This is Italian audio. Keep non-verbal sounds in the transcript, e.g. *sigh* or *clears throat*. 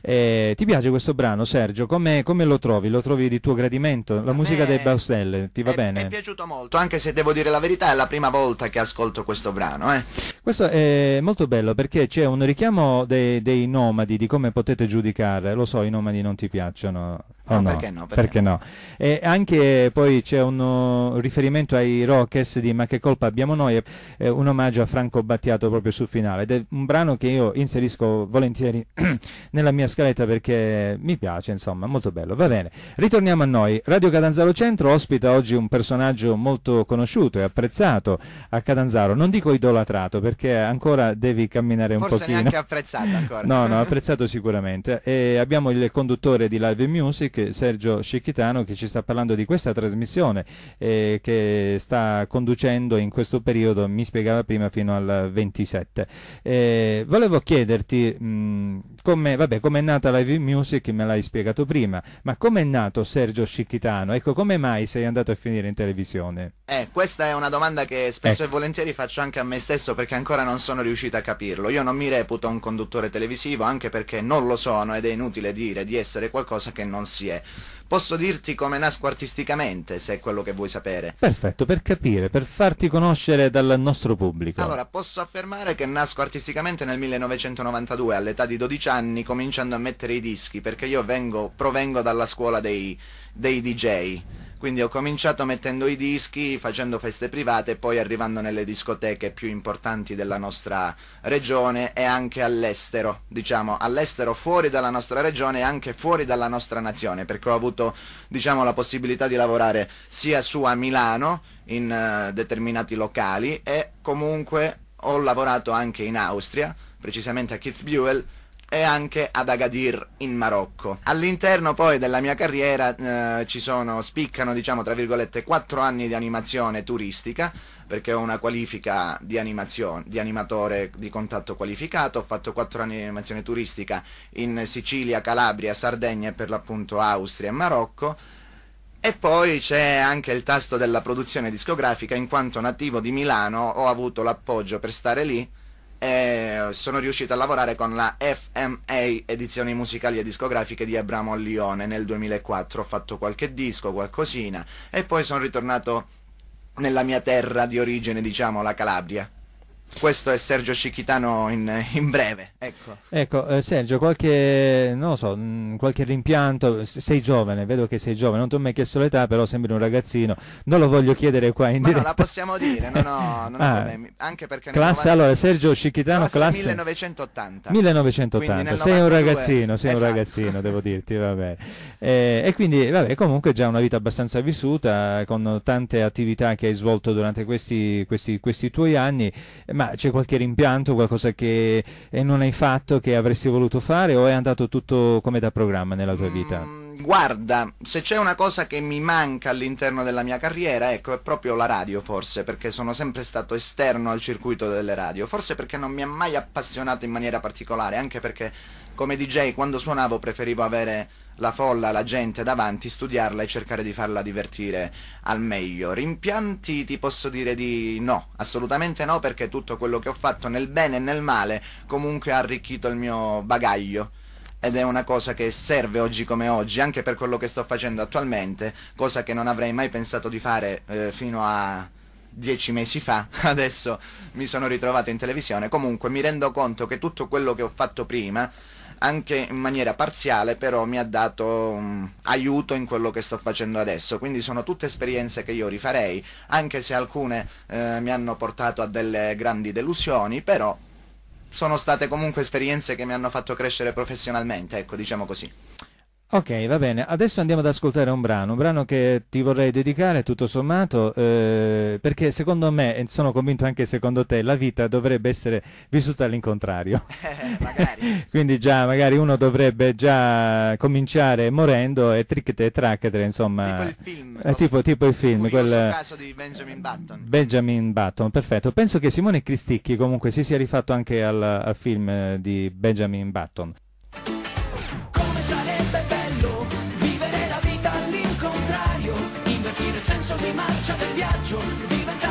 Eh, ti piace questo brano, Sergio? Come, come, lo trovi? Lo trovi di tuo gradimento? La a musica eh, dei Baustelle, ti va è, bene? Mi è piaciuto molto, anche se devo dire la verità, è la prima volta che ascolto questo brano. Eh. Questo è molto bello perché c'è un richiamo dei, dei nomadi, di come potete giudicare. Lo so, i nomadi non ti piacciono. Ah, no, no, perché no? Perché, no? E anche poi c'è un uh, riferimento ai Rockets di Ma che colpa abbiamo noi, eh, un omaggio a Franco Battiato proprio sul finale ed è un brano che io inserisco volentieri *clears throat* nella mia scaletta perché mi piace, insomma, molto bello. Va bene, ritorniamo a noi. Radio Catanzaro Centro ospita oggi un personaggio molto conosciuto e apprezzato a Catanzaro, non dico idolatrato perché ancora devi camminare un Forse pochino. Forse neanche apprezzato ancora. No, no, *laughs* apprezzato sicuramente. E abbiamo il conduttore di Live Music Sergio Scicchitano che ci sta parlando di questa trasmissione eh, che sta conducendo in questo periodo, mi spiegava prima, fino al 27. Eh, volevo chiederti mh, come, vabbè, come è nata Live Music me l'hai spiegato prima, ma come è nato Sergio Scicchitano? Ecco, come mai sei andato a finire in televisione? Eh, questa è una domanda che spesso ecco. e volentieri faccio anche a me stesso perché ancora non sono riuscito a capirlo. Io non mi reputo un conduttore televisivo anche perché non lo sono ed è inutile dire di essere qualcosa che non si è. Posso dirti come nasco artisticamente, se è quello che vuoi sapere. Perfetto, per capire, per farti conoscere dal nostro pubblico. Allora, posso affermare che nasco artisticamente nel 1992, all'età di 12 anni anni cominciando a mettere i dischi, perché io vengo, provengo dalla scuola dei, dei DJ. Quindi ho cominciato mettendo i dischi, facendo feste private e poi arrivando nelle discoteche più importanti della nostra regione e anche all'estero, diciamo, all'estero fuori dalla nostra regione e anche fuori dalla nostra nazione, perché ho avuto, diciamo, la possibilità di lavorare sia su a Milano in uh, determinati locali e comunque ho lavorato anche in Austria, precisamente a Kitzbühel e anche ad Agadir in Marocco. All'interno poi della mia carriera eh, ci sono, spiccano diciamo tra virgolette, 4 anni di animazione turistica perché ho una qualifica di animazione, di animatore di contatto qualificato, ho fatto 4 anni di animazione turistica in Sicilia, Calabria, Sardegna e per l'appunto Austria e Marocco. E poi c'è anche il tasto della produzione discografica, in quanto nativo di Milano ho avuto l'appoggio per stare lì e sono riuscito a lavorare con la FMA Edizioni Musicali e Discografiche di Abramo Lione nel 2004, ho fatto qualche disco, qualcosina e poi sono ritornato nella mia terra di origine, diciamo la Calabria. Questo è Sergio Scicchitano in, in breve. Ecco, ecco eh, Sergio, qualche, so, mh, mm, qualche, rimpianto. Sei giovane, vedo che sei giovane. Non ti ho mai chiesto l'età, però sembri un ragazzino. Non lo voglio chiedere qua in Ma diretta. No, la possiamo dire, *laughs* non ho, non ah, problemi. Anche perché classe, 90... allora, Sergio Scicchitano, classe, classe 1980. 1980. Sei un ragazzino, sei esatto. un ragazzino, devo dirti. Vabbè. Eh, e quindi, vabbè, comunque già una vita abbastanza vissuta, con tante attività che hai svolto durante questi, questi, questi tuoi anni ma c'è qualche rimpianto, qualcosa che eh, non hai fatto, che avresti voluto fare o è andato tutto come da programma nella tua vita? Mm, guarda, se c'è una cosa che mi manca all'interno della mia carriera, ecco, è proprio la radio forse, perché sono sempre stato esterno al circuito delle radio, forse perché non mi ha mai appassionato in maniera particolare, anche perché come DJ quando suonavo preferivo avere la folla, la gente davanti, studiarla e cercare di farla divertire al meglio. Rimpianti ti posso dire di no, assolutamente no, perché tutto quello che ho fatto nel bene e nel male comunque ha arricchito il mio bagaglio ed è una cosa che serve oggi come oggi, anche per quello che sto facendo attualmente, cosa che non avrei mai pensato di fare eh, fino a dieci mesi fa, *laughs* adesso mi sono ritrovato in televisione, comunque mi rendo conto che tutto quello che ho fatto prima anche in maniera parziale, però mi ha dato um, aiuto in quello che sto facendo adesso. Quindi sono tutte esperienze che io rifarei, anche se alcune eh, mi hanno portato a delle grandi delusioni, però sono state comunque esperienze che mi hanno fatto crescere professionalmente, ecco, diciamo così. Ok, va bene. Adesso andiamo ad ascoltare un brano, un brano che ti vorrei dedicare tutto sommato, eh, perché secondo me, e sono convinto anche secondo te, la vita dovrebbe essere vissuta all'incontrario. *laughs* magari. *laughs* Quindi già, magari uno dovrebbe già cominciare morendo e trickete e tracketere, insomma. Tipo il film. Eh, tipo, tipo il film. Quel caso di Benjamin Button. Benjamin Button, perfetto. Penso che Simone Cristicchi comunque si sia rifatto anche al, al film di Benjamin Button. di marcia del viaggio diventa